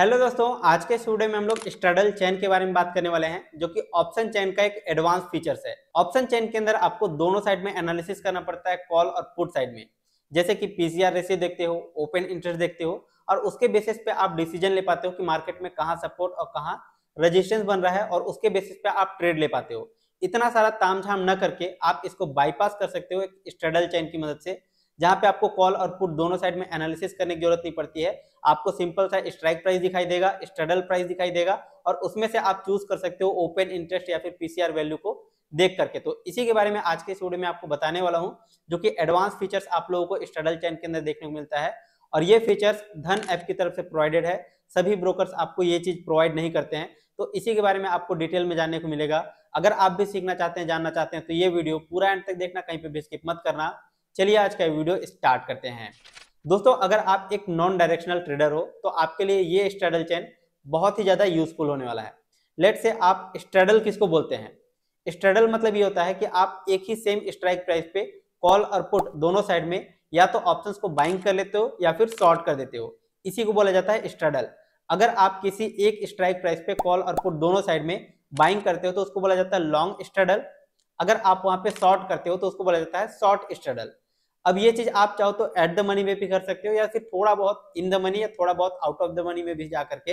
hello दोस्तों आज के स्टूडियो में हम लोग स्ट्रडल चैन के बारे में बात करने वाले हैं जो कि ऑप्शन चैन का एक एडवांस फीचर्स है ऑप्शन चैन के अंदर आपको दोनों साइड में एनालिसिस करना पड़ता है कॉल और पुट साइड में जैसे कि पीसीआर रेशियो देखते हो ओपन इंटरेस्ट देखते हो और उसके बेसिस पे आप डिसीजन ले पाते हो कि मार्केट में कहाँ सपोर्ट और कहाँ रजिस्टेंस बन रहा है और उसके बेसिस पे आप ट्रेड ले पाते हो इतना सारा ताम न करके आप इसको बाईपास कर सकते हो एक स्ट्रडल चैन की मदद से जहां पे आपको कॉल और पुट दोनों साइड में एनालिसिस करने की जरूरत नहीं पड़ती है आपको सिंपल सा स्ट्राइक प्राइस दिखाई देगा स्ट्रडल प्राइस दिखाई देगा और उसमें से आप चूज कर सकते हो ओपन इंटरेस्ट या फिर पीसीआर वैल्यू को देख करके तो इसी के बारे में आज के इस वीडियो में आपको बताने वाला हूँ जो कि एडवांस फीचर्स आप लोगों को स्ट्रडल चैन के अंदर देखने को मिलता है और ये फीचर्स धन ऐप की तरफ से प्रोवाइडेड है सभी ब्रोकर्स आपको ये चीज प्रोवाइड नहीं करते हैं तो इसी के बारे में आपको डिटेल में जानने को मिलेगा अगर आप भी सीखना चाहते हैं जानना चाहते हैं तो ये वीडियो पूरा एंड तक देखना कहीं पे भी स्किप मत करना चलिए आज का वीडियो स्टार्ट करते हैं दोस्तों अगर आप एक नॉन डायरेक्शनल ट्रेडर हो तो आपके लिए ये स्ट्रेडल चेन बहुत ही ज़्यादा यूजफुल होने वाला है लेट से आप स्ट्रेडल किसको बोलते हैं स्ट्रेडल मतलब ये होता है कि आप एक ही सेम स्ट्राइक प्राइस पे कॉल और पुट दोनों साइड में या तो ऑप्शंस को बाइंग कर लेते हो या फिर शॉर्ट कर देते हो इसी को बोला जाता है स्ट्रेडल अगर आप किसी एक स्ट्राइक प्राइस पे कॉल और पुट दोनों साइड में बाइंग करते हो तो उसको बोला जाता है लॉन्ग स्ट्रेडल अगर आप वहां पे शॉर्ट करते हो तो उसको बोला जाता है शॉर्ट स्ट्रेडल अब ये चीज आप चाहो तो एट द मनी में भी कर सकते हो या फिर थोड़ा बहुत इन द मनी या थोड़ा बहुत आउट ऑफ द मनी में भी जा करके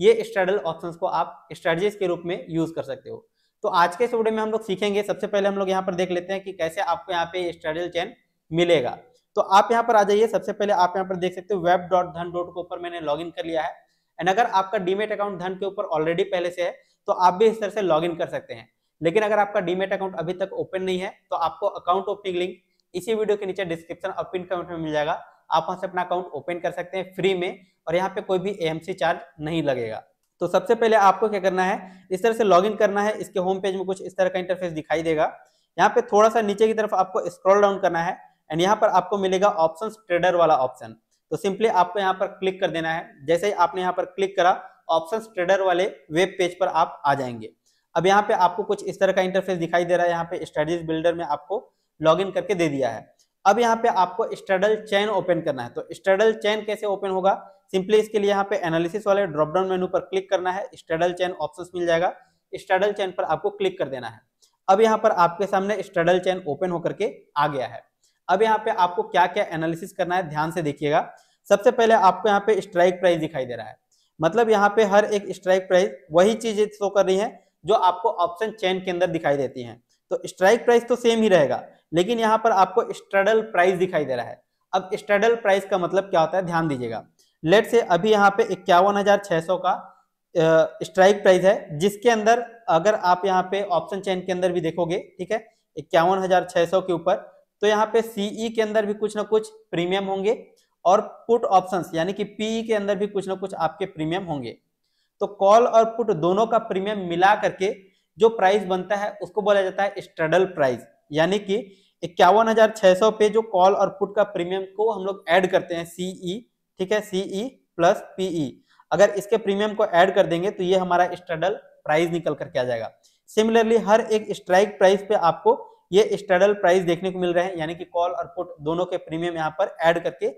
ये स्ट्रेडल ऑप्शन को आप स्ट्रेटजीज के रूप में यूज कर सकते हो तो आज के स्टूडियो में हम लोग सीखेंगे सबसे पहले हम लोग यहाँ पर देख लेते हैं कि कैसे आपको यहाँ पे स्ट्रेडल चैन मिलेगा तो आप यहाँ पर आ जाइए सबसे पहले आप यहाँ पर देख सकते हो वेब डॉट धन डॉट के ऊपर मैंने लॉग कर लिया है एंड अगर आपका डीमेट अकाउंट धन के ऊपर ऑलरेडी पहले से है तो आप भी इस तरह से लॉग कर सकते हैं लेकिन अगर आपका डीमेट अकाउंट अभी तक ओपन नहीं है तो आपको अकाउंट ओपनिंग लिंक इसी वीडियो के नीचे डिस्क्रिप्शन और पिन कमेंट में मिल जाएगा आप वहां से अपना अकाउंट ओपन कर सकते हैं फ्री में और यहाँ पे कोई भी एएमसी चार्ज नहीं लगेगा तो सबसे पहले आपको क्या करना है इस तरह से लॉग करना है इसके होम पेज में कुछ इस तरह का इंटरफेस दिखाई देगा यहाँ पे थोड़ा सा नीचे की तरफ आपको स्क्रॉल डाउन करना है एंड यहाँ पर आपको मिलेगा ऑप्शन ट्रेडर वाला ऑप्शन तो सिंपली आपको यहाँ पर क्लिक कर देना है जैसे ही आपने यहाँ पर क्लिक करा ऑप्शन ट्रेडर वाले वेब पेज पर आप आ जाएंगे अब यहाँ पे आपको कुछ इस तरह का इंटरफेस दिखाई दे रहा है यहाँ पे स्ट्रेटेजी बिल्डर में आपको लॉगिन करके दे दिया है अब यहाँ पे आपको स्टडल चैन ओपन करना है तो स्टडल चैन कैसे ओपन होगा सिंपली इसके लिए यहाँ पे एनालिसिस वाले ड्रॉपडाउन मेनू पर क्लिक करना है स्टडल चैन ऑप्शन मिल जाएगा स्टडल चैन पर आपको क्लिक कर देना है अब यहाँ पर आपके सामने स्टडल चैन ओपन होकर के आ गया है अब यहाँ पे आपको क्या क्या एनालिसिस करना है ध्यान से देखिएगा सबसे पहले आपको यहाँ पे स्ट्राइक प्राइस दिखाई दे रहा है मतलब यहाँ पे हर एक स्ट्राइक प्राइस वही चीज शो कर रही है जो आपको ऑप्शन चैन के अंदर दिखाई देती है तो स्ट्राइक प्राइस तो सेम ही रहेगा लेकिन यहाँ पर आपको स्ट्रडल प्राइस दिखाई दे रहा है अब स्ट्रडल प्राइस का मतलब क्या होता है ध्यान दीजिएगा लेट से अभी यहाँ पे इक्यावन सौ का स्ट्राइक प्राइस है जिसके अंदर अगर आप यहाँ पे ऑप्शन चेन के अंदर भी देखोगे ठीक है इक्यावन हजार सौ के ऊपर तो यहाँ पे सीई e के अंदर भी कुछ ना कुछ प्रीमियम होंगे और पुट ऑप्शंस यानी कि पीई e के अंदर भी कुछ ना कुछ आपके प्रीमियम होंगे तो कॉल और पुट दोनों का प्रीमियम मिला करके जो प्राइस बनता है उसको बोला जाता है स्ट्रडल प्राइस यानी कि इक्यावन हजार छह सौ पे जो कॉल और पुट का प्रीमियम को हम लोग ऐड करते हैं सीई e, ठीक है सीई प्लस पीई अगर इसके प्रीमियम को ऐड कर देंगे तो ये हमारा स्ट्रेडल प्राइस निकल करके आ जाएगा सिमिलरली हर एक स्ट्राइक प्राइस पे आपको ये स्ट्रेडल प्राइस देखने को मिल रहे हैं यानी कि कॉल और पुट दोनों के प्रीमियम यहाँ पर एड करके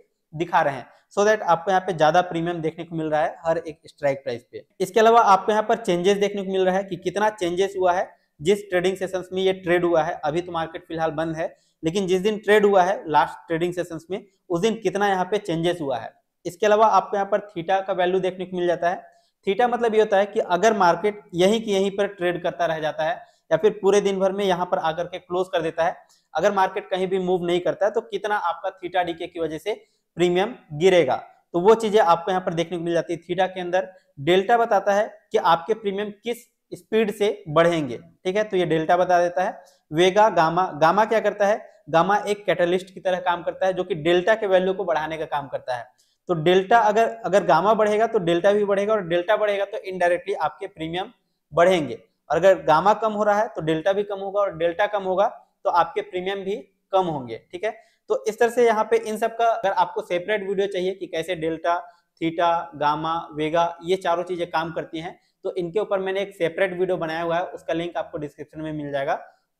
दिखा रहे हैं सो so दैट आपको यहाँ पे ज्यादा प्रीमियम देखने को मिल रहा है हर एक स्ट्राइक प्राइस पे इसके अलावा आपको यहाँ पर चेंजेस देखने को मिल रहा है कि कितना चेंजेस हुआ है जिस ट्रेडिंग सेशन में ये ट्रेड हुआ है अभी तो मार्केट फिलहाल बंद है लेकिन जिस दिन ट्रेड हुआ है लास्ट ट्रेडिंग सेशन में उस दिन कितना यहाँ पे चेंजेस हुआ है इसके अलावा आपको यहाँ पर थीटा का वैल्यू देखने को मिल जाता है थीटा मतलब ये होता है कि अगर मार्केट यहीं की यहीं पर ट्रेड करता रह जाता है या फिर पूरे दिन भर में यहाँ पर आकर के क्लोज कर देता है अगर मार्केट कहीं भी मूव नहीं करता है तो कितना आपका थीटा डीके की वजह से प्रीमियम गिरेगा तो वो चीजें आपको यहाँ पर देखने को मिल जाती है थीटा के अंदर डेल्टा बताता है कि आपके प्रीमियम किस स्पीड से बढ़ेंगे ठीक है तो ये डेल्टा बता देता है वेगा गामा गामा क्या करता है गामा एक कैटलिस्ट की तरह काम करता है जो कि डेल्टा के वैल्यू को बढ़ाने का काम करता है तो डेल्टा अगर अगर गामा बढ़ेगा तो डेल्टा भी बढ़ेगा और डेल्टा बढ़ेगा तो इनडायरेक्टली आपके प्रीमियम बढ़ेंगे और अगर गामा कम हो रहा है तो डेल्टा भी कम होगा और डेल्टा कम होगा तो आपके प्रीमियम भी कम होंगे ठीक है तो इस तरह से यहाँ पे इन सब का अगर आपको सेपरेट वीडियो चाहिए कि कैसे डेल्टा थीटा गामा वेगा ये चारों चीजें काम करती हैं तो इनके ऊपर मैंने एक सेपरेट वीडियो बनाया हुआ है उसका लिंक आपको डिस्क्रिप्शन में मिल जाएगा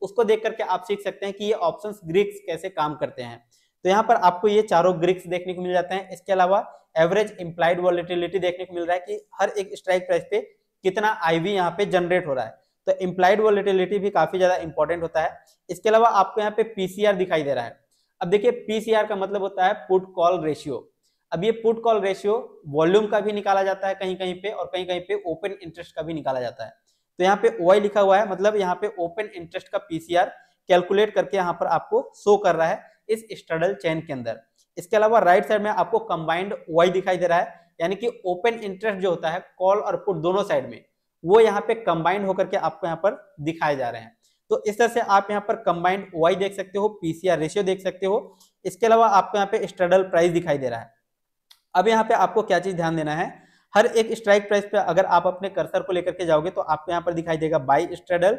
उसको देख करके आप सीख सकते हैं कि ये ऑप्शन ग्रिक्स कैसे काम करते हैं तो यहाँ पर आपको ये चारों ग्रिक्स देखने को मिल जाते हैं इसके अलावा एवरेज इम्प्लाइड वॉलिटिलिटी देखने को मिल रहा है कि हर एक स्ट्राइक प्राइस पे कितना आईवी यहाँ पे जनरेट हो रहा है तो इम्प्लाइड वॉलिटिलिटी भी काफी ज्यादा इंपॉर्टेंट होता है इसके अलावा आपको यहाँ पे पीसीआर दिखाई दे रहा है अब देखिए पीसीआर का मतलब होता है पुट कॉल रेशियो अब ये पुट कॉल रेशियो वॉल्यूम का भी निकाला जाता है कहीं कहीं पे और कहीं कहीं पे ओपन इंटरेस्ट का भी निकाला जाता है तो यहाँ पे ओआई लिखा हुआ है मतलब यहाँ पे ओपन इंटरेस्ट का पीसीआर कैलकुलेट करके यहाँ पर आपको शो कर रहा है इस स्टडल चेन के अंदर इसके अलावा राइट साइड में आपको कंबाइंड ओ दिखाई दे रहा है यानी कि ओपन इंटरेस्ट जो होता है कॉल और पुट दोनों साइड में वो यहाँ पे कंबाइंड होकर के आपको यहाँ पर दिखाए जा रहे हैं तो इस तरह से आप यहाँ पर कंबाइंड वाई देख सकते हो पीसीआर रेशियो देख सकते हो इसके अलावा आपको यहाँ पे स्टडल प्राइस दिखाई दे रहा है अब यहाँ पे आपको क्या चीज ध्यान देना है हर एक स्ट्राइक प्राइस पे अगर आप अपने कर्सर को लेकर के जाओगे तो आपको यहाँ पर दिखाई देगा बाई स्ट्रेडल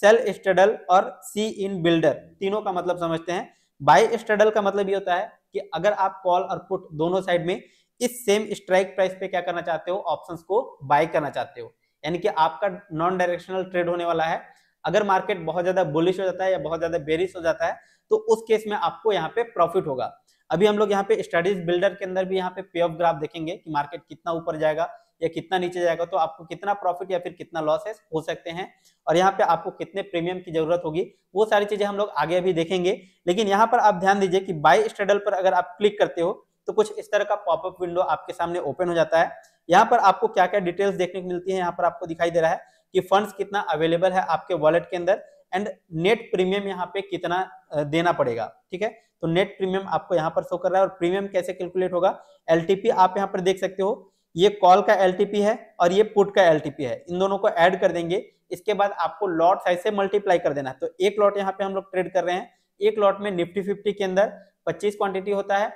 सेल स्ट्रेडल और सी इन बिल्डर तीनों का मतलब समझते हैं बाई स्ट्रेडल का मतलब ये होता है कि अगर आप कॉल और पुट दोनों साइड में इस सेम स्ट्राइक प्राइस पे क्या करना चाहते हो ऑप्शन को बाय करना चाहते हो यानी कि आपका नॉन डायरेक्शनल ट्रेड होने वाला है अगर मार्केट बहुत ज्यादा बुलिश हो जाता है या बहुत ज्यादा बेरिश हो जाता है तो उस केस में आपको यहाँ पे प्रॉफिट होगा अभी हम लोग यहाँ पे स्टडीज बिल्डर के अंदर भी यहाँ पे पे ऑफ ग्राफ देखेंगे कि मार्केट कितना ऊपर जाएगा या कितना नीचे जाएगा तो आपको कितना प्रॉफिट या फिर कितना लॉसेस हो सकते हैं और यहाँ पे आपको कितने प्रीमियम की जरूरत होगी वो सारी चीजें हम लोग आगे भी देखेंगे लेकिन यहाँ पर आप ध्यान दीजिए कि बाई स्टडल पर अगर आप क्लिक करते हो तो कुछ इस तरह का पॉपअप विंडो आपके सामने ओपन हो जाता है यहाँ पर आपको क्या क्या डिटेल्स देखने को मिलती है यहाँ पर आपको दिखाई दे रहा है कि फंड्स कितना अवेलेबल है आपके वॉलेट के अंदर एंड नेट प्रीमियम यहाँ पे कितना देना पड़ेगा ठीक है तो नेट प्रीमियम आपको यहाँ पर शो कर रहा है और प्रीमियम कैसे कैलकुलेट होगा एल आप यहाँ पर देख सकते हो ये कॉल का एल है और ये पुट का एल है इन दोनों को एड कर देंगे इसके बाद आपको लॉट साइज से मल्टीप्लाई कर देना तो एक लॉट यहाँ पे हम लोग ट्रेड कर रहे हैं एक लॉट में निफ्टी फिफ्टी के अंदर पच्चीस क्वांटिटी होता है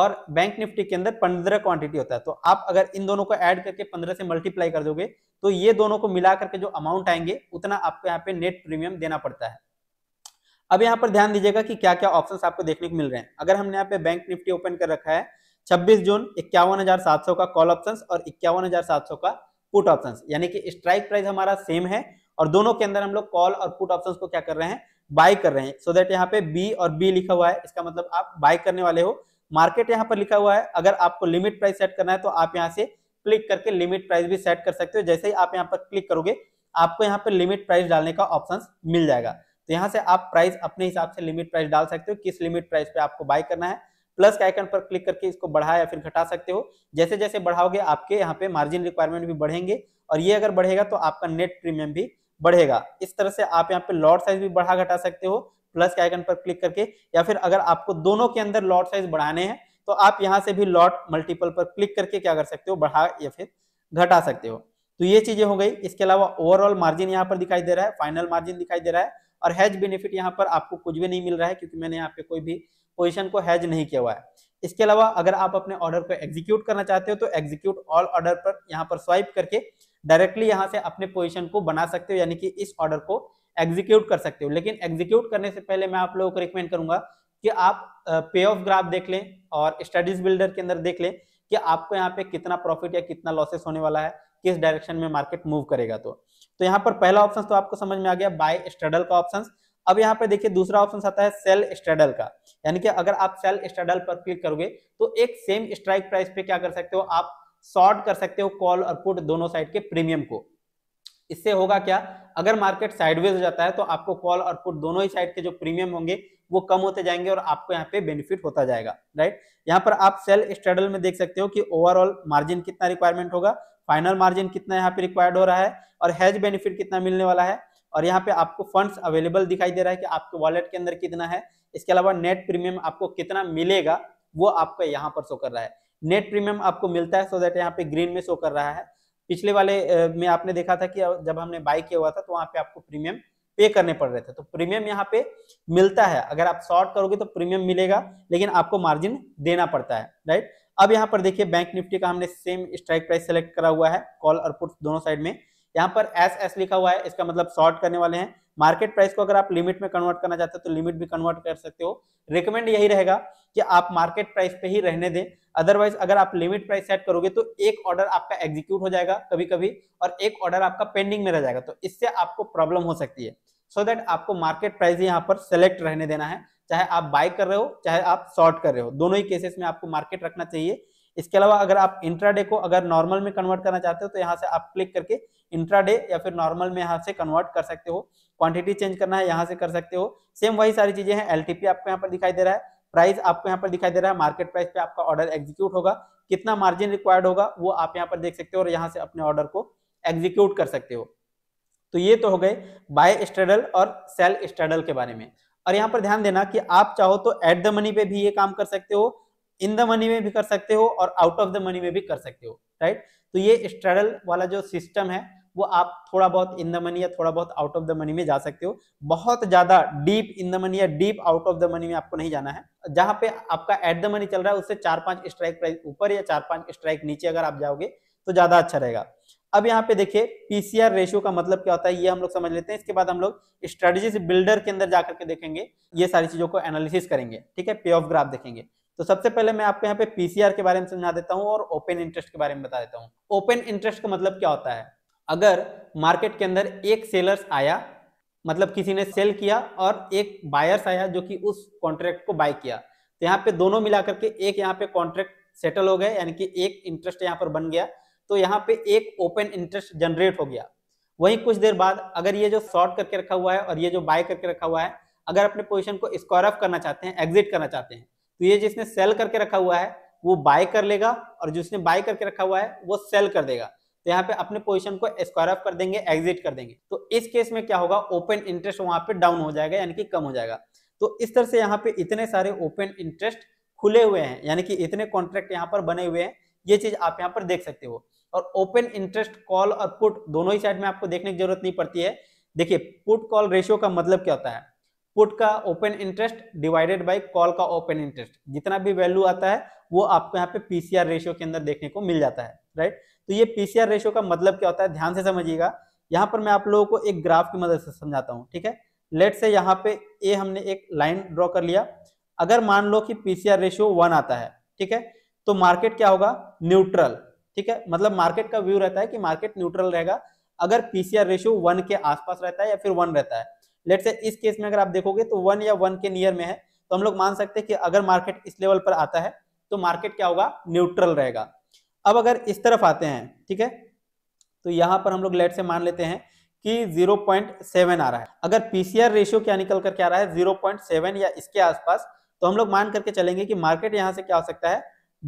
और बैंक निफ्टी के अंदर पंद्रह क्वांटिटी होता है तो आप अगर इन दोनों को ऐड करके पंद्रह से मल्टीप्लाई कर दोगे तो ये दोनों को मिला करके जो अमाउंट आएंगे उतना आपको यहाँ पे नेट प्रीमियम देना पड़ता है अब यहाँ पर ध्यान दीजिएगा कि क्या क्या ऑप्शंस आपको देखने को मिल रहे हैं अगर हमने यहाँ पे बैंक निफ्टी ओपन कर रखा है 26 जून इक्यावन का कॉल ऑप्शन और इक्यावन का पुट ऑप्शन यानी कि स्ट्राइक प्राइस हमारा सेम है और दोनों के अंदर हम लोग कॉल और पुट ऑप्शन को क्या कर रहे हैं बाय कर रहे हैं सो so यहाँ पे बी और बी लिखा हुआ है इसका मतलब आप बाय करने वाले हो मार्केट यहाँ पर लिखा हुआ है अगर आपको लिमिट प्राइस सेट करना है तो आप यहाँ से क्लिक करके लिमिट प्राइस भी सेट कर सकते हो जैसे ही आप यहाँ पर क्लिक करोगे आपको यहाँ पर लिमिट प्राइस डालने का ऑप्शन मिल जाएगा तो यहाँ से आप प्राइस अपने हिसाब से लिमिट प्राइस डाल सकते हो किस लिमिट प्राइस पे आपको बाय करना है प्लस के आइकन पर क्लिक करके इसको बढ़ा या फिर घटा सकते हो जैसे जैसे बढ़ाओगे आपके यहाँ पे मार्जिन रिक्वायरमेंट भी बढ़ेंगे और ये अगर बढ़ेगा तो आपका नेट प्रीमियम भी बढ़ेगा इस तरह से आप यहाँ पे लॉट साइज भी बढ़ा घटा सकते हो प्लस के आइकन पर क्लिक करके या फिर अगर आपको दोनों के अंदर लॉट साइज बढ़ाने हैं तो आप यहाँ से भी लॉट मल्टीपल पर क्लिक करके क्या कर सकते हो बढ़ा या फिर घटा सकते हो तो ये चीजें हो गई इसके अलावा ओवरऑल मार्जिन यहाँ पर दिखाई दे रहा है फाइनल मार्जिन दिखाई दे रहा है और हैज बेनिफिट यहाँ पर आपको कुछ भी नहीं मिल रहा है क्योंकि मैंने यहाँ पे कोई भी पोजिशन को हैज नहीं किया हुआ है इसके अलावा अगर आप अपने ऑर्डर को एग्जीक्यूट करना चाहते हो तो एग्जीक्यूट ऑल ऑर्डर पर यहाँ पर स्वाइप करके डायरेक्टली यहाँ से अपने पोजिशन को बना सकते हो यानी कि इस ऑर्डर को एग्जीक्यूट कर सकते हो लेकिन एग्जीक्यूट करने से पहले मैं आप लोगों को रिकमेंड करूंगा कि आप पे ऑफ ग्राफ देख लें और स्टडीज बिल्डर के अंदर देख लें कि आपको यहाँ पे कितना प्रॉफिट या कितना लॉसेस होने वाला है किस डायरेक्शन में मार्केट मूव करेगा तो तो यहाँ पर पहला ऑप्शन तो आपको समझ में आ गया बाय स्टडल का ऑप्शन अब यहाँ पे देखिए दूसरा ऑप्शन आता है सेल स्टडल का यानी कि अगर आप सेल स्टडल पर क्लिक करोगे तो एक सेम स्ट्राइक प्राइस पे क्या कर सकते हो आप शॉर्ट कर सकते हो कॉल और पुट दोनों साइड के प्रीमियम को इससे होगा क्या अगर मार्केट साइडवेज हो जाता है तो आपको कॉल और पुट दोनों ही साइड के जो प्रीमियम होंगे वो कम होते जाएंगे और आपको यहाँ पे बेनिफिट होता जाएगा राइट यहाँ पर आप सेल स्टडल में देख सकते हो कि ओवरऑल मार्जिन कितना रिक्वायरमेंट होगा फाइनल मार्जिन कितना यहाँ पे रिक्वायर्ड हो रहा है और हेज बेनिफिट कितना मिलने वाला है और यहाँ पे आपको फंड्स अवेलेबल दिखाई दे रहा है कि आपके वॉलेट के अंदर कितना है इसके अलावा नेट प्रीमियम आपको कितना मिलेगा वो आपका यहाँ पर शो कर रहा है नेट प्रीमियम आपको मिलता है सो देट दैट यहाँ पे ग्रीन में शो कर रहा है पिछले वाले में आपने देखा था कि जब हमने बाई किया हुआ था तो वहाँ पे आपको प्रीमियम पे करने पड़ रहे थे तो प्रीमियम यहाँ पे मिलता है अगर आप शॉर्ट करोगे तो प्रीमियम मिलेगा लेकिन आपको मार्जिन देना पड़ता है राइट अब यहाँ पर देखिए बैंक निफ्टी का हमने सेम स्ट्राइक प्राइस सेलेक्ट करा हुआ है कॉल और पुट दोनों साइड में यहाँ पर एस एस लिखा हुआ है इसका मतलब शॉर्ट करने वाले हैं मार्केट प्राइस को अगर आप लिमिट में कन्वर्ट करना चाहते हो तो लिमिट भी कन्वर्ट कर सकते हो रिकमेंड यही रहेगा कि आप मार्केट प्राइस पे ही रहने दें अदरवाइज अगर आप लिमिट प्राइस सेट करोगे तो एक ऑर्डर आपका एग्जीक्यूट हो जाएगा कभी कभी और एक ऑर्डर आपका पेंडिंग में रह जाएगा तो इससे आपको प्रॉब्लम हो सकती है सो so दैट आपको मार्केट प्राइस यहाँ पर सेलेक्ट रहने देना है चाहे आप बाय कर रहे हो चाहे आप शॉर्ट कर रहे हो दोनों ही केसेस में आपको मार्केट रखना चाहिए इसके अलावा अगर आप इंट्राडे को अगर नॉर्मल में कन्वर्ट करना चाहते हो तो यहाँ से आप क्लिक करके इंट्राडे या फिर नॉर्मल में यहाँ से कन्वर्ट कर सकते हो क्वांटिटी चेंज करना है यहाँ से कर सकते हो सेम वही सारी चीजें हैं एलटीपी आपको यहाँ पर दिखाई दे रहा है प्राइस आपको यहाँ पर दिखाई दे रहा है मार्केट प्राइस पे आपका ऑर्डर एग्जीक्यूट होगा कितना मार्जिन रिक्वायर्ड होगा वो आप यहाँ पर देख सकते हो और यहाँ से अपने ऑर्डर को एग्जीक्यूट कर सकते हो तो ये तो हो गए बाय स्ट्रेडल और सेल स्ट्रेडल के बारे में और यहाँ पर ध्यान देना कि आप चाहो तो एट द मनी पे भी ये काम कर सकते हो इन द मनी में भी कर सकते हो और आउट ऑफ द मनी में भी कर सकते हो राइट तो ये स्ट्रेडल वाला जो सिस्टम है वो आप थोड़ा बहुत इन द मनी या थोड़ा बहुत आउट ऑफ द मनी में जा सकते हो बहुत ज्यादा डीप इन द मनी या deep out of the money में आपको नहीं जाना है जहां पे आपका एट द मनी चल रहा है उससे चार पांच स्ट्राइक प्राइस ऊपर या चार पांच स्ट्राइक नीचे अगर आप जाओगे तो ज्यादा अच्छा रहेगा अब यहाँ पे देखिए पीसीआर रेशियो का मतलब क्या होता है ये हम लोग समझ लेते हैं इसके बाद हम लोग स्ट्रेटेजी बिल्डर के अंदर जाकर के देखेंगे ये सारी चीजों को एनालिसिस करेंगे ठीक है पे ऑफ ग्राफ देखेंगे तो सबसे पहले मैं आपको यहाँ पे पीसीआर के बारे में समझा देता हूँ और ओपन इंटरेस्ट के बारे में बता देता हूँ ओपन इंटरेस्ट का मतलब क्या होता है अगर मार्केट के अंदर एक सेलर्स आया मतलब किसी ने सेल किया और एक बायर्स आया जो कि उस कॉन्ट्रैक्ट को बाय किया तो यहाँ पे दोनों मिलाकर के एक यहाँ पे कॉन्ट्रैक्ट सेटल हो गए यानी कि एक इंटरेस्ट यहाँ पर बन गया तो यहाँ पे एक ओपन इंटरेस्ट जनरेट हो गया वहीं कुछ देर बाद अगर ये जो शॉर्ट करके रखा हुआ है और ये जो बाय करके रखा हुआ है अगर अपने पोजिशन को स्क्वायर ऑफ करना चाहते हैं एग्जिट करना चाहते हैं तो ये जिसने सेल करके रखा हुआ है वो बाय कर लेगा और जिसने बाय करके रखा हुआ है वो सेल कर देगा तो यहाँ पे अपने पोजीशन को स्क्वायर ऑफ कर देंगे एग्जिट कर देंगे तो इस केस में क्या होगा ओपन इंटरेस्ट वहां पे डाउन हो जाएगा यानी कि कम हो जाएगा तो इस तरह से यहाँ पे इतने सारे ओपन इंटरेस्ट खुले हुए हैं यानी कि इतने कॉन्ट्रैक्ट यहाँ पर बने हुए हैं ये चीज आप यहाँ पर देख सकते हो और ओपन इंटरेस्ट कॉल और पुट दोनों ही साइड में आपको देखने की जरूरत नहीं पड़ती है देखिए पुट कॉल रेशियो का मतलब क्या होता है पुट का open interest divided by call का ओपन इंटरेस्ट जितना भी वैल्यू आता है वो आपको यहाँ पे पीसीआर रेशियो के अंदर देखने को मिल जाता है राइट तो ये पीसीआर रेशियो का मतलब क्या होता है ध्यान से समझिएगा यहाँ पर मैं आप लोगों को एक ग्राफ की मदद से समझाता हूँ ठीक है लेट से यहाँ पे ए हमने एक लाइन ड्रॉ कर लिया अगर मान लो कि पीसीआर रेशियो वन आता है ठीक है तो मार्केट क्या होगा न्यूट्रल ठीक है मतलब मार्केट का व्यू रहता है कि मार्केट न्यूट्रल रहेगा अगर पीसीआर रेशियो वन के आसपास रहता है या फिर वन रहता है लेट से इस केस में अगर आप देखोगे तो वन या वन के नियर में है तो हम लोग मान सकते हैं कि अगर मार्केट इस लेवल पर आता है तो मार्केट क्या होगा न्यूट्रल रहेगा अब अगर इस तरफ आते हैं ठीक है तो यहां पर हम लोग लेट से मान लेते हैं कि 0.7 आ रहा है अगर पीसीआर रेशियो क्या निकल करके आ रहा है 0.7 या इसके आसपास तो हम लोग मान करके चलेंगे कि मार्केट यहां से क्या हो सकता है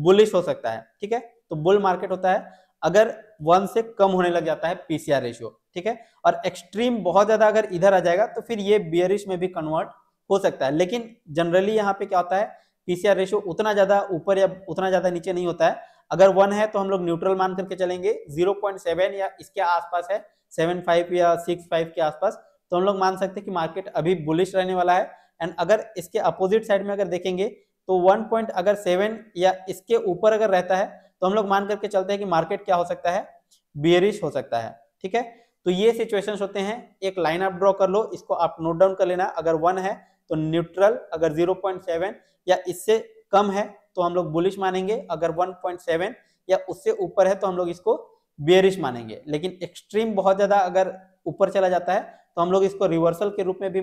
बुलिश हो सकता है ठीक है तो बुल मार्केट होता है अगर वन से कम होने लग जाता है पीसीआर रेशियो ठीक है और एक्सट्रीम बहुत ज्यादा अगर इधर आ जाएगा तो फिर ये बियरिश में भी कन्वर्ट हो सकता है लेकिन जनरली यहाँ पे क्या होता है पीसीआर रेशियो उतना ज्यादा ऊपर या उतना ज्यादा नीचे नहीं होता है अगर वन है तो हम लोग न्यूट्रल मान करके चलेंगे 0.7 या इसके आसपास है 7.5 या 6.5 के आसपास तो हम लोग मान सकते हैं कि मार्केट अभी बुलिश रहने वाला है एंड अगर इसके अपोजिट साइड में अगर देखेंगे तो वन पॉइंट अगर सेवन या इसके ऊपर अगर रहता है तो हम लोग मान करके चलते हैं कि मार्केट क्या हो सकता है बियरिश हो सकता है ठीक है तो ये सिचुएशन होते हैं एक लाइन आप ड्रॉ कर लो इसको आप नोट डाउन कर लेना अगर वन है तो न्यूट्रल अगर 0.7 या इससे कम है तो हम लोग बुलिश मानेंगे अगर 1.7 या उससे ऊपर है तो हम लोग इसको बियरिश मानेंगे लेकिन एक्सट्रीम बहुत ज्यादा अगर ऊपर चला जाता है तो हम लोग इसको रिवर्सल के रूप में भी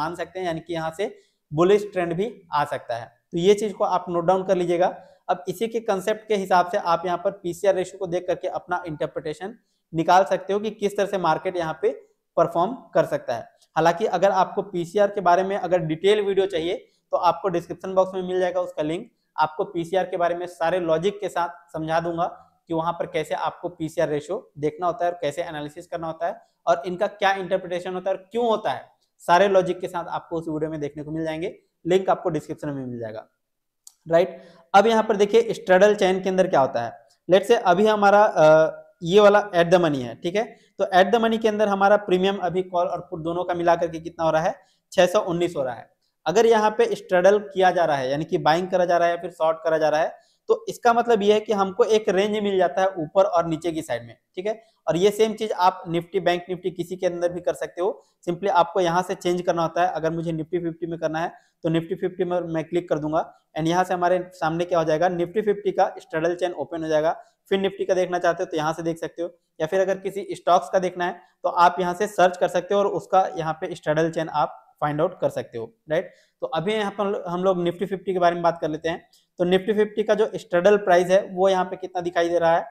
मान सकते हैं यानी कि यहाँ से बुलिश ट्रेंड भी आ सकता है तो ये चीज को आप नोट डाउन कर लीजिएगा अब इसी के कंसेप्ट के हिसाब से आप यहाँ पर पीसीआर रेशियो को देख करके अपना इंटरप्रिटेशन निकाल सकते हो कि किस तरह से मार्केट यहाँ पे परफॉर्म कर सकता है हालांकि अगर आपको पीसीआर के बारे में अगर डिटेल वीडियो चाहिए तो आपको डिस्क्रिप्शन बॉक्स में मिल जाएगा उसका लिंक आपको पीसीआर के बारे में सारे लॉजिक के साथ समझा दूंगा कि वहां पर कैसे आपको पीसीआर रेशियो देखना होता है और कैसे एनालिसिस करना होता है और इनका क्या इंटरप्रिटेशन होता है और क्यों होता है सारे लॉजिक के साथ आपको उस वीडियो में देखने को मिल जाएंगे लिंक आपको डिस्क्रिप्शन में मिल जाएगा राइट अब यहाँ पर देखिए स्ट्रेडल चैन के अंदर क्या होता है लेट से अभी हमारा ये वाला एट द मनी है ठीक है तो एट द मनी के अंदर हमारा प्रीमियम अभी कॉल और पुट दोनों का मिला करके कितना हो रहा है 619 हो रहा है अगर यहाँ पे स्ट्रडल किया जा रहा है यानी कि बाइंग करा जा रहा है फिर शॉर्ट करा जा रहा है तो इसका मतलब ये है कि हमको एक रेंज मिल जाता है ऊपर और नीचे की साइड में ठीक है और ये सेम चीज आप निफ्टी बैंक निफ्टी किसी के अंदर भी कर सकते हो सिंपली आपको यहाँ से चेंज करना होता है अगर मुझे निफ्टी फिफ्टी में करना है तो निफ्टी फिफ्टी में मैं क्लिक कर दूंगा एंड यहाँ से हमारे सामने क्या हो जाएगा निफ्टी फिफ्टी का स्ट्रडल चेन ओपन हो जाएगा फिर निफ्टी का देखना चाहते हो तो यहाँ से देख सकते हो या फिर अगर किसी स्टॉक्स का देखना है तो आप यहाँ से सर्च कर सकते हो और उसका यहाँ पे स्ट्रडल चेन आप फाइंड आउट कर सकते हो राइट तो अभी यहाँ पर हम लोग निफ्टी फिफ्टी के बारे में बात कर लेते हैं तो निफ्टी फिफ्टी का जो स्टडल प्राइस है वो यहाँ पे कितना दिखाई दे रहा है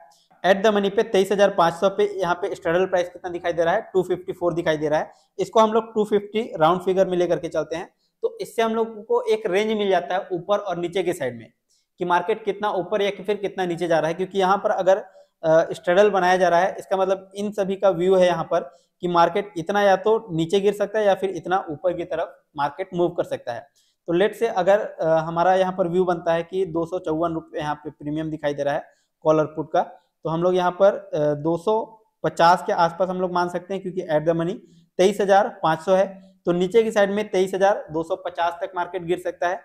एट द मनी पे तेईस हजार पांच सौ पे यहाँ पे स्टडल प्राइस कितना दिखाई दे रहा है टू फिफ्टी फोर दिखाई दे रहा है इसको हम लोग टू फिफ्टी राउंड फिगर में लेकर के चलते हैं तो इससे हम लोग को एक रेंज मिल जाता है ऊपर और नीचे के साइड में कि मार्केट कितना ऊपर या कि फिर कितना नीचे जा रहा है क्योंकि यहाँ पर अगर स्टडल बनाया जा रहा है इसका मतलब इन सभी का व्यू है यहाँ पर कि मार्केट इतना या तो नीचे गिर सकता है या फिर इतना ऊपर की तरफ मार्केट मूव कर सकता है तो लेट से अगर आ, हमारा यहाँ पर व्यू बनता है कि दो सौ चौवन यहाँ पे प्रीमियम दिखाई दे रहा है कॉलर पुट का तो हम लोग यहाँ पर दो के आसपास हम लोग मान सकते हैं क्योंकि एट द मनी तेईस है तो नीचे की साइड में तेईस तक मार्केट गिर सकता है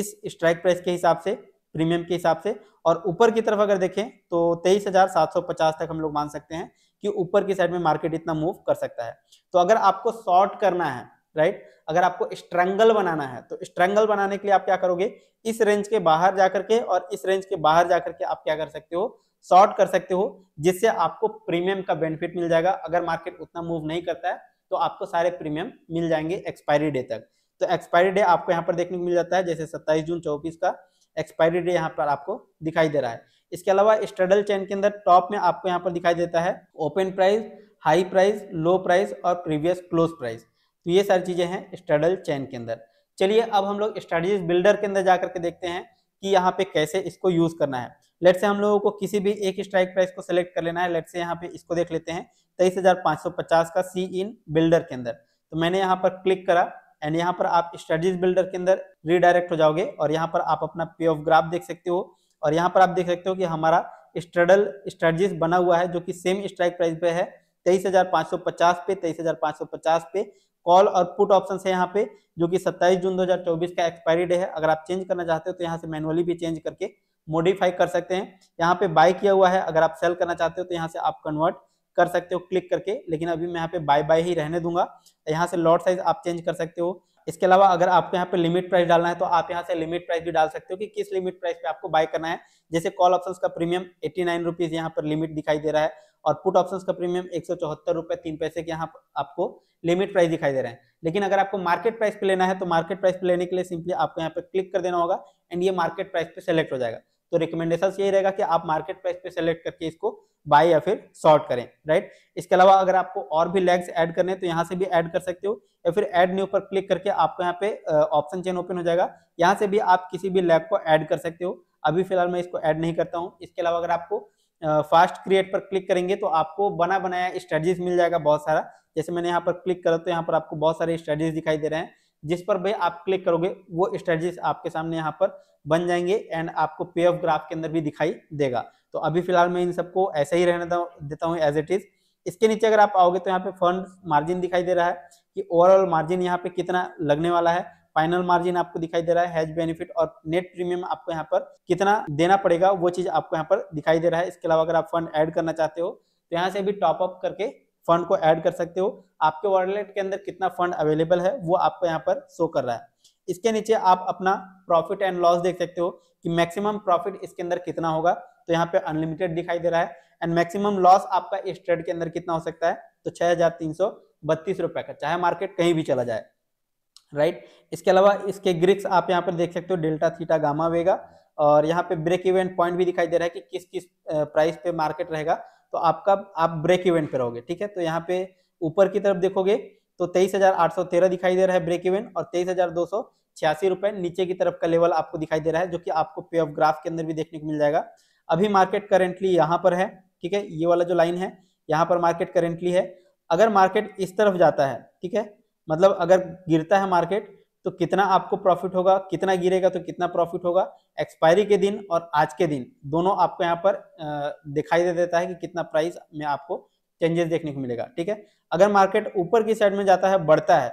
इस स्ट्राइक प्राइस के हिसाब से प्रीमियम के हिसाब से और ऊपर की तरफ अगर देखें तो पचास तक हम लोग मान सकते हैं कि ऊपर की साइड में मार्केट इतना मूव कर सकता है तो अगर आपको शॉर्ट करना है राइट अगर आपको स्ट्रेंगल बनाना है तो स्ट्रेंगल बनाने के लिए आप क्या करोगे इस रेंज के बाहर जाकर के और इस रेंज के बाहर जाकर के आप क्या कर सकते हो शॉर्ट कर सकते हो जिससे आपको प्रीमियम का बेनिफिट मिल जाएगा अगर मार्केट उतना मूव नहीं करता है तो आपको सारे प्रीमियम मिल जाएंगे एक्सपायरी डे तक तो एक्सपायरी डे आपको यहाँ पर देखने को मिल जाता है जैसे सत्ताईस जून चौबीस का एक्सपायरी डे यहाँ पर आपको दिखाई दे रहा है इसके अलावा स्ट्रेडल चैन के अंदर टॉप में आपको यहाँ पर दिखाई देता है open price high price low price और प्रीवियस क्लोज प्राइस तो ये सारी चीज़ें हैं स्ट्रेडल चैन के अंदर चलिए अब हम लोग स्ट्रेटेजी बिल्डर के अंदर जाकर के देखते हैं कि यहाँ पे कैसे इसको यूज़ करना है लेट से हम लोगों को किसी भी एक स्ट्राइक प्राइस को सेलेक्ट कर लेना है लेट से यहाँ पे इसको देख लेते हैं तेईस हजार सौ पचास का सी इन बिल्डर के अंदर तो मैंने यहाँ पर क्लिक करा एंड यहाँ पर आप स्ट्रेटेजी बिल्डर के अंदर रीडायरेक्ट हो जाओगे और यहाँ पर आप अपना पे ऑफ ग्राफ देख सकते हो और यहाँ पर आप देख सकते हो कि हमारा स्ट्रडल स्ट्रेटजिस बना हुआ है जो कि सेम स्ट्राइक प्राइस पे है तेईस हजार पाँच सौ पचास पे तेईस हजार पाँच सौ पचास पे कॉल और पुट ऑप्शन है यहाँ पे जो कि 27 जून 2024 का एक्सपायरी डे है अगर आप चेंज करना चाहते हो तो यहाँ से मैनुअली भी चेंज करके मॉडिफाई कर सकते हैं यहाँ पे बाय किया हुआ है अगर आप सेल करना चाहते हो तो यहाँ से आप कन्वर्ट कर सकते हो क्लिक करके लेकिन अभी मैं यहाँ पे बाय बाय ही रहने दूंगा यहाँ से लॉट साइज आप चेंज कर सकते हो इसके अलावा अगर आपको यहाँ पे लिमिट प्राइस डालना है तो आप यहाँ से लिमिट प्राइस भी डाल सकते हो कि किस लिमिट प्राइस पे आपको बाय करना है जैसे कॉल ऑप्शंस का प्रीमियम एट्टी नाइन रुपीज यहाँ पर लिमिट दिखाई दे रहा है और पुट ऑप्शंस का प्रीमियम एक सौ चौहत्तर रुपए तीन पैसे के यहाँ आपको लिमिट प्राइस दिखाई दे रहे हैं लेकिन अगर आपको मार्केट प्राइस पे लेना है तो मार्केट प्राइस पे लेने के लिए सिंपली आपको यहाँ पे क्लिक कर देना होगा एंड ये मार्केट प्राइस पे सेलेक्ट हो जाएगा तो रिकमेंडेशन यही रहेगा कि आप मार्केट प्राइस पे सेलेक्ट करके इसको बाय या फिर शॉर्ट करें राइट इसके अलावा अगर आपको और भी लेग्स ऐड करने हैं तो यहाँ से भी ऐड कर सकते हो या फिर ऐड न्यू पर क्लिक करके आपको यहाँ पे ऑप्शन चेन ओपन हो जाएगा यहाँ से भी आप किसी भी लेग को ऐड कर सकते हो अभी फिलहाल मैं इसको ऐड नहीं करता हूँ इसके अलावा अगर आपको फास्ट क्रिएट पर क्लिक करेंगे तो आपको बना बनाया स्ट्रेटजीज मिल जाएगा बहुत सारा जैसे मैंने यहाँ पर क्लिक करा तो यहाँ पर आपको बहुत सारे स्ट्रेटजीज दिखाई दे रहे हैं जिस पर भाई आप क्लिक करोगे वो स्ट्रेटजीज आपके सामने यहाँ पर बन जाएंगे एंड आपको पे ऑफ ग्राफ के अंदर भी दिखाई देगा तो अभी फिलहाल मैं इन सबको ऐसे ही रहने देता हूँ एज इट इज इसके नीचे अगर आप आओगे तो यहाँ पे फंड मार्जिन दिखाई दे रहा है कि ओवरऑल मार्जिन यहाँ पे कितना लगने वाला है फाइनल मार्जिन आपको दिखाई दे रहा है हैज बेनिफिट और नेट प्रीमियम आपको यहाँ पर कितना देना पड़ेगा वो चीज आपको यहाँ पर दिखाई दे रहा है इसके अलावा अगर आप फंड ऐड करना चाहते हो तो यहाँ से भी टॉप अप करके फंड को ऐड कर सकते हो आपके वॉलेट के अंदर कितना फंड अवेलेबल है वो आपको यहाँ पर शो कर रहा है इसके नीचे आप अपना प्रॉफिट एंड लॉस देख सकते हो कि मैक्सिमम प्रॉफिट इसके अंदर कितना होगा तो यहाँ पे अनलिमिटेड दिखाई दे रहा है एंड मैक्सिमम लॉस आपका इस ट्रेड के अंदर कितना हो सकता है तो छह हजार तीन सौ बत्तीस रुपए का चाहे मार्केट कहीं भी चला जाए राइट इसके अलावा इसके ग्रिक्स आप यहाँ पर देख सकते हो डेल्टा थीटा गामा वेगा और यहाँ पे ब्रेक इवेंट पॉइंट भी दिखाई दे रहा है कि किस किस प्राइस पे मार्केट रहेगा तो आपका आप ब्रेक इवेंट पे रहोगे ठीक है तो यहाँ पे ऊपर की तरफ देखोगे तो तेईस हजार आठ सौ तेरह दिखाई दे रहा है ब्रेक इवेंट और तेईस हजार दो सौ छियासी रुपए नीचे की तरफ का लेवल आपको दिखाई दे रहा है जो कि आपको पे ऑफ ग्राफ के अंदर भी देखने को मिल जाएगा अभी मार्केट करेंटली यहाँ पर है ठीक है ये वाला जो लाइन है यहाँ पर मार्केट करेंटली है अगर मार्केट इस तरफ जाता है ठीक है मतलब अगर गिरता है मार्केट तो कितना आपको प्रॉफिट होगा कितना गिरेगा तो कितना प्रॉफिट होगा एक्सपायरी के दिन और आज के दिन दोनों आपको यहाँ पर दिखाई दे देता है कि कितना प्राइस में आपको चेंजेस देखने को मिलेगा ठीक है अगर मार्केट ऊपर की साइड में जाता है बढ़ता है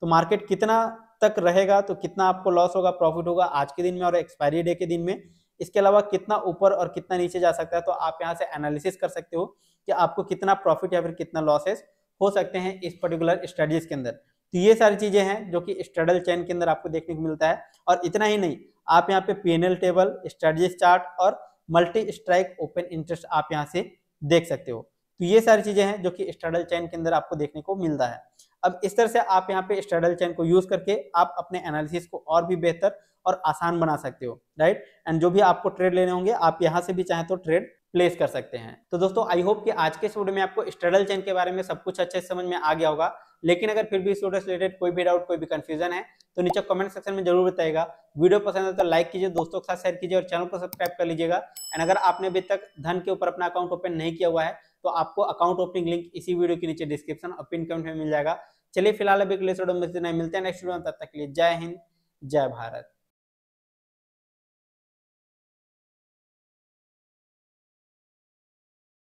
तो मार्केट कितना तक रहेगा तो कितना आपको लॉस होगा प्रॉफिट होगा आज के दिन में और एक्सपायरी डे के दिन में इसके अलावा कितना ऊपर और कितना नीचे जा सकता है तो आप यहाँ से एनालिसिस कर सकते हो कि आपको कितना प्रॉफिट या फिर कितना लॉसेस हो सकते हैं इस पर्टिकुलर स्टडीज के अंदर तो ये सारी चीजें हैं जो कि स्ट्रेडल चैन के अंदर आपको देखने को मिलता है और इतना ही नहीं आप यहाँ पे पीएनएल टेबल स्ट्रेटजी चार्ट और मल्टी स्ट्राइक ओपन इंटरेस्ट आप यहाँ से देख सकते हो तो ये सारी चीजें हैं जो कि स्ट्रेडल चैन के अंदर आपको देखने को मिलता है अब इस तरह से आप यहाँ पे स्ट्रेडल चैन को यूज करके आप अपने एनालिसिस को और भी बेहतर और आसान बना सकते हो राइट एंड जो भी आपको ट्रेड लेने होंगे आप यहाँ से भी चाहे तो ट्रेड प्लेस कर सकते हैं तो दोस्तों आई होप कि आज के वीडियो में आपको स्ट्रडल चेन के बारे में सब कुछ अच्छे से समझ में आ गया होगा लेकिन अगर फिर भी इस वीडियो से रिलेटेड कोई भी डाउट कोई भी कंफ्यूजन है तो नीचे कमेंट सेक्शन में जरूर बताएगा वीडियो पसंद है तो लाइक कीजिए दोस्तों के साथ शेयर कीजिए और चैनल को सब्सक्राइब कर लीजिएगा एंड अगर आपने अभी तक धन के ऊपर अपना अकाउंट ओपन नहीं किया हुआ है तो आपको अकाउंट ओपनिंग लिंक इसी वीडियो के नीचे डिस्क्रिप्शन और पिन कमेंट में मिल जाएगा चलिए फिलहाल अभी मिलते हैं नेक्स्ट वीडियो तब तक के लिए जय हिंद जय भारत